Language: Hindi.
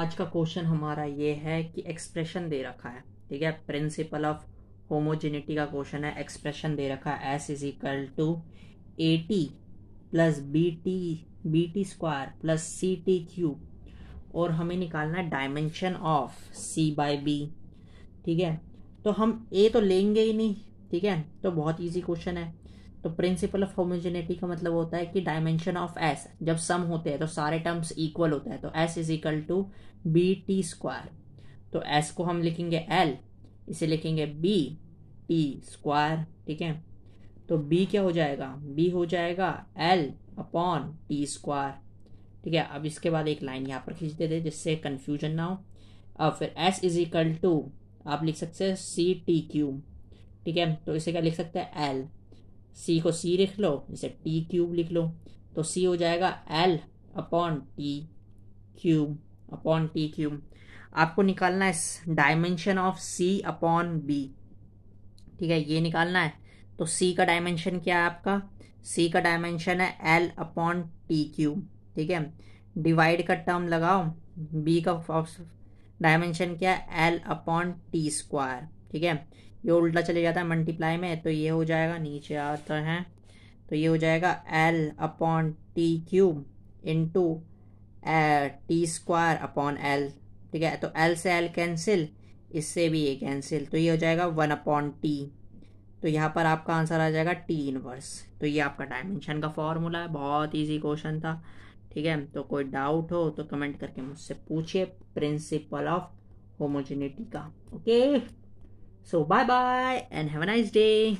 आज का क्वेश्चन हमारा ये है कि एक्सप्रेशन दे रखा है ठीक है प्रिंसिपल ऑफ होमोजेनिटी का क्वेश्चन है एक्सप्रेशन दे रखा है S is equal to A T plus B T B T square plus C T cube और हमें निकालना है dimension of C by B ठीक है तो हम ए तो लेंगे ही नहीं ठीक है तो बहुत ईजी क्वेश्चन है तो प्रिंसिपल ऑफ होमोजेनिटी का मतलब होता है कि डायमेंशन ऑफ एस जब सम होते हैं तो सारे टर्म्स इक्वल होते हैं तो S is equal to B T square तो एस को हम लिखेंगे एल इसे लिखेंगे बी टी स्क्वायर ठीक है तो बी क्या हो जाएगा बी हो जाएगा एल अपॉन टी स्क्वायर ठीक है अब इसके बाद एक लाइन यहाँ पर खींच देते जिससे कन्फ्यूजन ना हो अब फिर एस इज इक्वल टू आप लिख सकते हैं सी टी क्यू ठीक है तो इसे क्या लिख सकते हैं एल सी को सी लिख लो जैसे टी क्यूब लिख लो तो सी हो जाएगा L upon T cube upon T cube आपको निकालना है dimension of C upon B ठीक है ये निकालना है तो सी का डायमेंशन क्या है आपका सी का डायमेंशन है एल अपॉन टी क्यूब ठीक है डिवाइड का टर्म लगाओ बी का डायमेंशन क्या है एल अपॉन टी स्क्वायर ठीक है ये उल्टा चले जाता है मल्टीप्लाई में तो ये हो जाएगा नीचे आता है तो ये हो जाएगा L upon T cube into T square upon L ठीक है तो एल से एल कैंसिल इससे भी ये कैंसिल तो ये हो जाएगा वन अपॉन टी तो यहाँ पर आपका आंसर आ जाएगा टी इनवर्स तो ये आपका डायमेंशन का फॉर्मूला है बहुत इजी क्वेश्चन था ठीक है तो कोई डाउट हो तो कमेंट करके मुझसे पूछिए प्रिंसिपल ऑफ होमोजेनिटी का okay So bye bye and have a nice day.